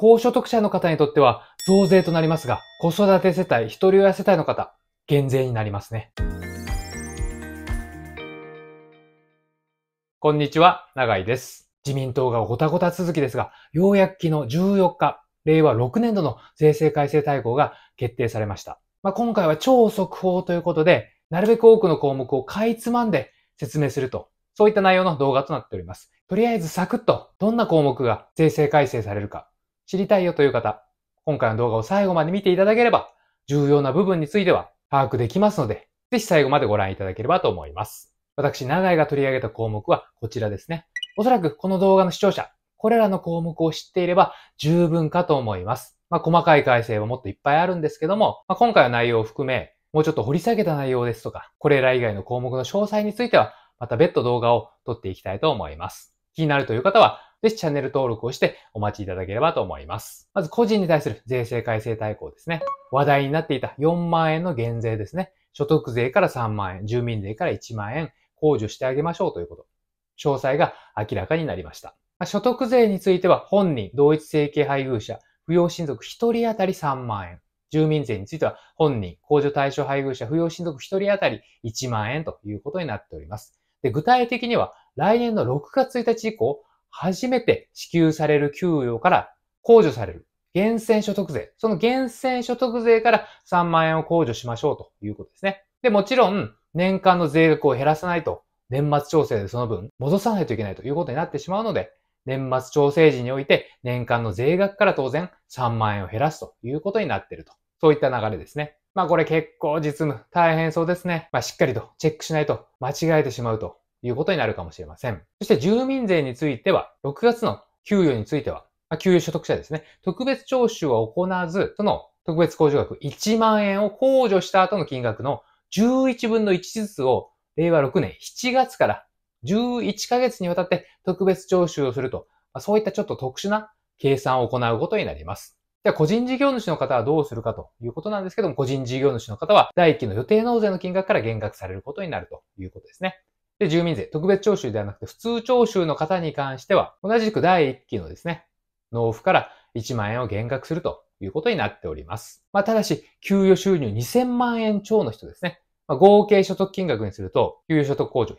高所得者の方にとっては増税となりますが、子育て世帯、一人親世帯の方、減税になりますね。こんにちは、永井です。自民党がごたごた続きですが、ようやく昨日14日、令和6年度の税制改正大綱が決定されました。まあ、今回は超速報ということで、なるべく多くの項目をかいつまんで説明すると、そういった内容の動画となっております。とりあえずサクッと、どんな項目が税制改正されるか、知りたいよという方、今回の動画を最後まで見ていただければ、重要な部分については把握できますので、ぜひ最後までご覧いただければと思います。私、長井が取り上げた項目はこちらですね。おそらくこの動画の視聴者、これらの項目を知っていれば十分かと思います。まあ、細かい改正はもっといっぱいあるんですけども、まあ、今回の内容を含め、もうちょっと掘り下げた内容ですとか、これら以外の項目の詳細については、また別途動画を撮っていきたいと思います。気になるという方は、ぜひチャンネル登録をしてお待ちいただければと思います。まず個人に対する税制改正対抗ですね。話題になっていた4万円の減税ですね。所得税から3万円、住民税から1万円、控除してあげましょうということ。詳細が明らかになりました。所得税については本人、同一生計配偶者、扶養親族1人当たり3万円。住民税については本人、控除対象配偶者、扶養親族1人当たり1万円ということになっております。で具体的には来年の6月1日以降、初めて支給される給与から控除される。源泉所得税。その源泉所得税から3万円を控除しましょうということですね。で、もちろん、年間の税額を減らさないと、年末調整でその分戻さないといけないということになってしまうので、年末調整時において年間の税額から当然3万円を減らすということになっていると。そういった流れですね。まあこれ結構実務大変そうですね。まあしっかりとチェックしないと間違えてしまうということになるかもしれません。そして住民税については、6月の給与については、まあ、給与所得者ですね、特別徴収は行わず、その特別控除額1万円を控除した後の金額の11分の1ずつを令和6年7月から11ヶ月にわたって特別徴収をすると、まあ、そういったちょっと特殊な計算を行うことになります。ゃあ、個人事業主の方はどうするかということなんですけども、個人事業主の方は、第一期の予定納税の金額から減額されることになるということですね。で、住民税、特別徴収ではなくて普通徴収の方に関しては、同じく第1期のですね、納付から1万円を減額するということになっております。まあ、ただし、給与収入2000万円超の人ですね。まあ、合計所得金額にすると、給与所得控除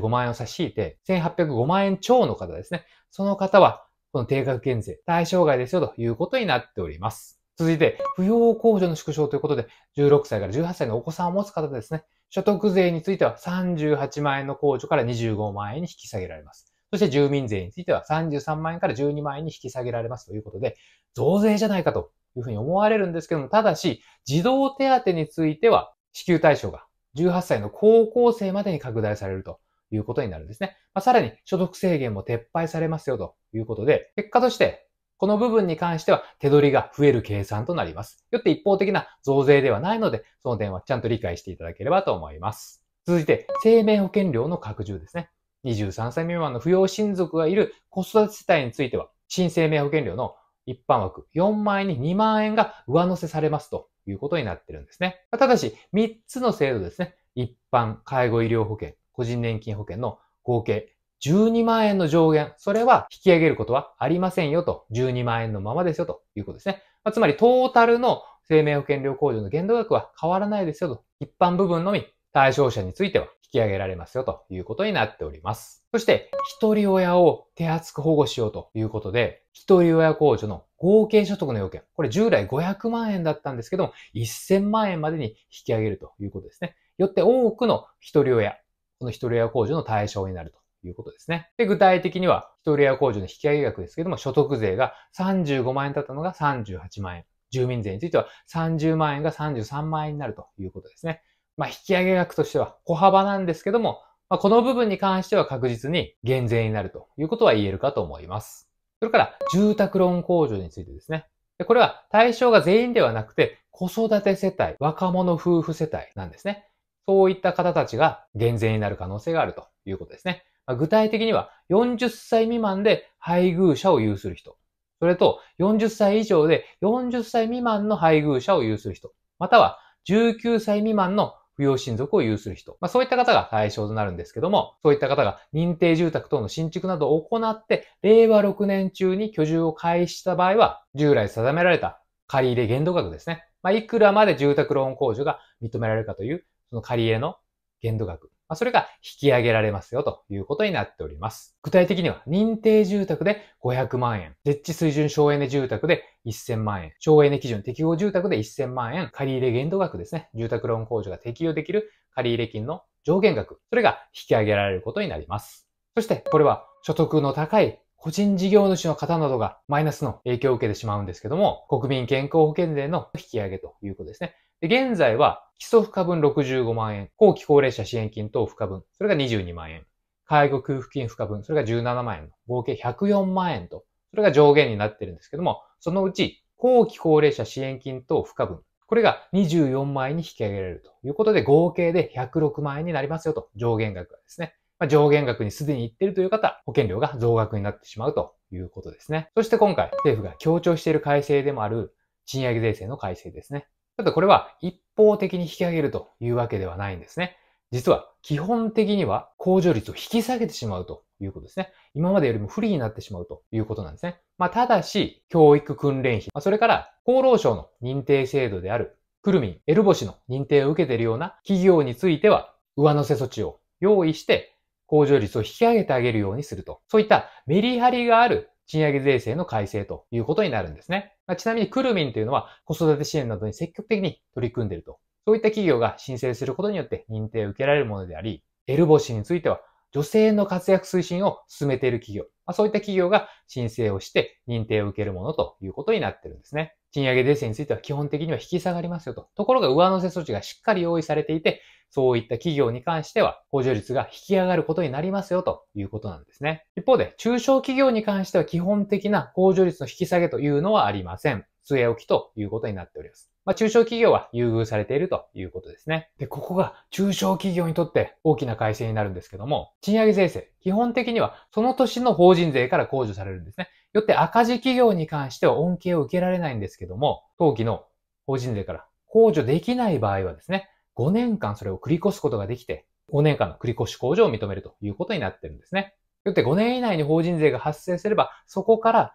195万円を差し引いて、1805万円超の方ですね。その方は、この定額減税、対象外ですよということになっております。続いて、扶養控除の縮小ということで、16歳から18歳のお子さんを持つ方ですね、所得税については38万円の控除から25万円に引き下げられます。そして住民税については33万円から12万円に引き下げられますということで、増税じゃないかというふうに思われるんですけども、ただし、児童手当については支給対象が18歳の高校生までに拡大されるということになるんですね。まあ、さらに所得制限も撤廃されますよということで、結果としてこの部分に関しては手取りが増える計算となります。よって一方的な増税ではないので、その点はちゃんと理解していただければと思います。続いて、生命保険料の拡充ですね。23歳未満の扶養親族がいる子育て世帯については、新生命保険料の一般枠4万円に2万円が上乗せされますということになってるんですね。ただし、3つの制度ですね。一般、介護医療保険、個人年金保険の合計12万円の上限、それは引き上げることはありませんよと、12万円のままですよということですね。まあ、つまり、トータルの生命保険料控除の限度額は変わらないですよと、一般部分のみ対象者については引き上げられますよということになっております。そして、一人親を手厚く保護しようということで、一人親控除の合計所得の要件、これ従来500万円だったんですけども、1000万円までに引き上げるということですね。よって多くの一人親、この一人親控除の対象になるということですね。で、具体的には、一人屋控除の引き上げ額ですけども、所得税が35万円だったのが38万円。住民税については30万円が33万円になるということですね。まあ、引き上げ額としては小幅なんですけども、まあ、この部分に関しては確実に減税になるということは言えるかと思います。それから、住宅ローン控除についてですね。でこれは対象が全員ではなくて、子育て世帯、若者夫婦世帯なんですね。そういった方たちが減税になる可能性があるということですね。具体的には40歳未満で配偶者を有する人。それと40歳以上で40歳未満の配偶者を有する人。または19歳未満の扶養親族を有する人。まあ、そういった方が対象となるんですけども、そういった方が認定住宅等の新築などを行って、令和6年中に居住を開始した場合は、従来定められた借入限度額ですね。まあ、いくらまで住宅ローン控除が認められるかという、その借入の限度額。それが引き上げられますよということになっております。具体的には、認定住宅で500万円、絶置水準省エネ住宅で1000万円、省エネ基準適用住宅で1000万円、借入限度額ですね、住宅ローン控除が適用できる借入金の上限額、それが引き上げられることになります。そして、これは所得の高い個人事業主の方などがマイナスの影響を受けてしまうんですけども、国民健康保険税の引き上げということですね。現在は基礎負荷分65万円、後期高齢者支援金等負荷分、それが22万円、介護給付金負荷分、それが17万円の合計104万円と、それが上限になってるんですけども、そのうち後期高齢者支援金等負荷分、これが24万円に引き上げられるということで、合計で106万円になりますよと、上限額がですね。まあ、上限額にすでにいっているという方、保険料が増額になってしまうということですね。そして今回、政府が強調している改正でもある賃上げ税制の改正ですね。ただこれは一方的に引き上げるというわけではないんですね。実は基本的には控除率を引き下げてしまうということですね。今までよりも不利になってしまうということなんですね。まあ、ただし、教育訓練費、まあ、それから厚労省の認定制度であるクルミン、エルボシの認定を受けているような企業については、上乗せ措置を用意して、控除率を引き上げてあげるようにすると。そういったメリハリがある賃上げ税制の改正ということになるんですね。ちなみにクルミンというのは子育て支援などに積極的に取り組んでいると。そういった企業が申請することによって認定を受けられるものであり、エルボシについては女性の活躍推進を進めている企業、そういった企業が申請をして認定を受けるものということになっているんですね。賃上げ税制については基本的には引き下がりますよと。ところが上乗せ措置がしっかり用意されていて、そういった企業に関しては補助率が引き上がることになりますよということなんですね。一方で、中小企業に関しては基本的な控除率の引き下げというのはありません。据え置きということになっております。まあ、中小企業は優遇されているということですね。で、ここが中小企業にとって大きな改正になるんですけども、賃上げ税制、基本的にはその年の法人税から控除されるんですね。よって赤字企業に関しては恩恵を受けられないんですけども、当期の法人税から控除できない場合はですね、5年間それを繰り越すことができて、5年間の繰り越し控除を認めるということになってるんですね。よって5年以内に法人税が発生すれば、そこから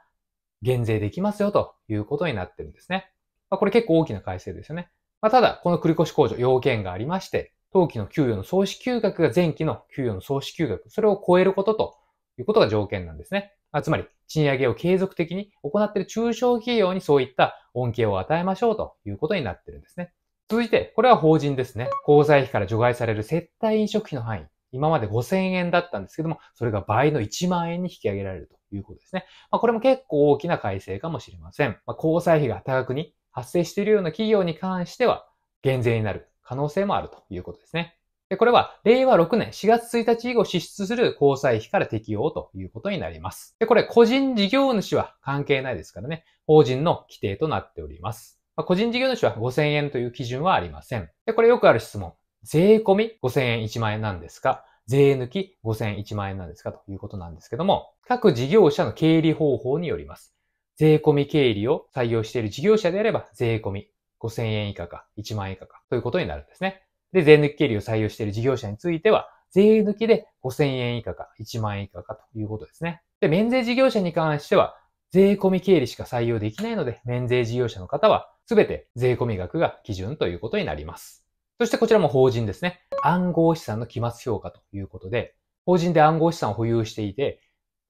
減税できますよということになってるんですね。まあ、これ結構大きな改正ですよね。まあ、ただ、この繰り越し控除、要件がありまして、当期の給与の総支給額が前期の給与の総支給額、それを超えることと、いうことが条件なんですね。つまり、賃上げを継続的に行っている中小企業にそういった恩恵を与えましょうということになっているんですね。続いて、これは法人ですね。交際費から除外される接待飲食費の範囲。今まで5000円だったんですけども、それが倍の1万円に引き上げられるということですね。まあ、これも結構大きな改正かもしれません。まあ、交際費が多額に発生しているような企業に関しては、減税になる可能性もあるということですね。で、これは令和6年4月1日以後支出する交際費から適用ということになります。で、これ個人事業主は関係ないですからね、法人の規定となっております。まあ、個人事業主は5000円という基準はありません。で、これよくある質問。税込み5000円1万円なんですか税抜き5000円1万円なんですかということなんですけども、各事業者の経理方法によります。税込み経理を採用している事業者であれば、税込み5000円以下か1万円以下かということになるんですね。で、税抜き経理を採用している事業者については、税抜きで5000円以下か1万円以下かということですね。で、免税事業者に関しては、税込み経理しか採用できないので、免税事業者の方は、すべて税込み額が基準ということになります。そしてこちらも法人ですね。暗号資産の期末評価ということで、法人で暗号資産を保有していて、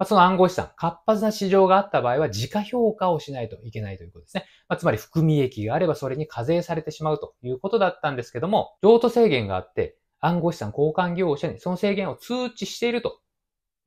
まあ、その暗号資産、活発な市場があった場合は、自家評価をしないといけないということですね。まあ、つまり、含み益があればそれに課税されてしまうということだったんですけども、譲渡制限があって、暗号資産交換業者にその制限を通知していると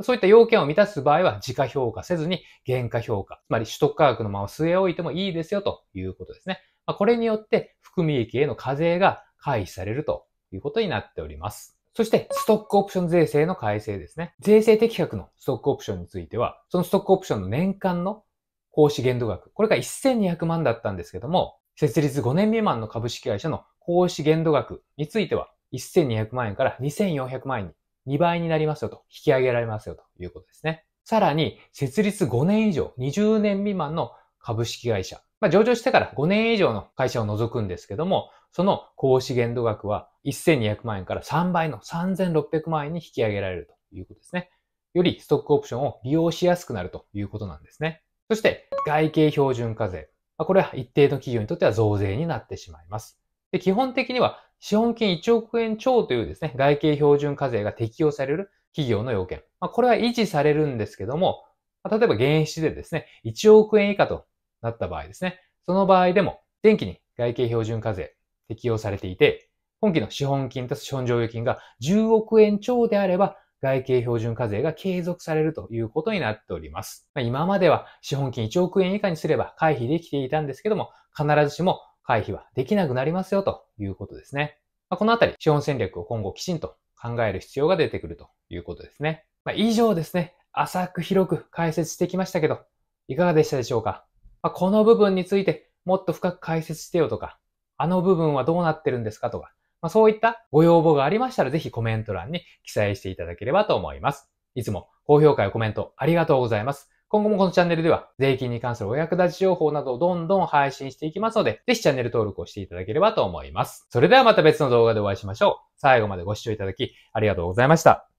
そういった要件を満たす場合は、自家評価せずに原価評価、つまり取得価格のまま据え置いてもいいですよということですね。これによって、含み益への課税が回避されるということになっております。そして、ストックオプション税制の改正ですね。税制適格のストックオプションについては、そのストックオプションの年間の行使限度額、これが1200万だったんですけども、設立5年未満の株式会社の行使限度額については、1200万円から2400万円に2倍になりますよと、引き上げられますよということですね。さらに、設立5年以上、20年未満の株式会社まあ、上場してから5年以上の会社を除くんですけども、その公資限度額は1200万円から3倍の3600万円に引き上げられるということですね。よりストックオプションを利用しやすくなるということなんですね。そして、外形標準課税。これは一定の企業にとっては増税になってしまいます。で基本的には資本金1億円超というですね、外形標準課税が適用される企業の要件。まあ、これは維持されるんですけども、例えば原資でですね、1億円以下となった場合ですね。その場合でも、前期に外形標準課税適用されていて、今期の資本金と資本剰余金が10億円超であれば、外形標準課税が継続されるということになっております。今までは資本金1億円以下にすれば回避できていたんですけども、必ずしも回避はできなくなりますよということですね。このあたり、資本戦略を今後きちんと考える必要が出てくるということですね。以上ですね、浅く広く解説してきましたけど、いかがでしたでしょうかまあ、この部分についてもっと深く解説してよとか、あの部分はどうなってるんですかとか、まあ、そういったご要望がありましたらぜひコメント欄に記載していただければと思います。いつも高評価やコメントありがとうございます。今後もこのチャンネルでは税金に関するお役立ち情報などをどんどん配信していきますので、ぜひチャンネル登録をしていただければと思います。それではまた別の動画でお会いしましょう。最後までご視聴いただきありがとうございました。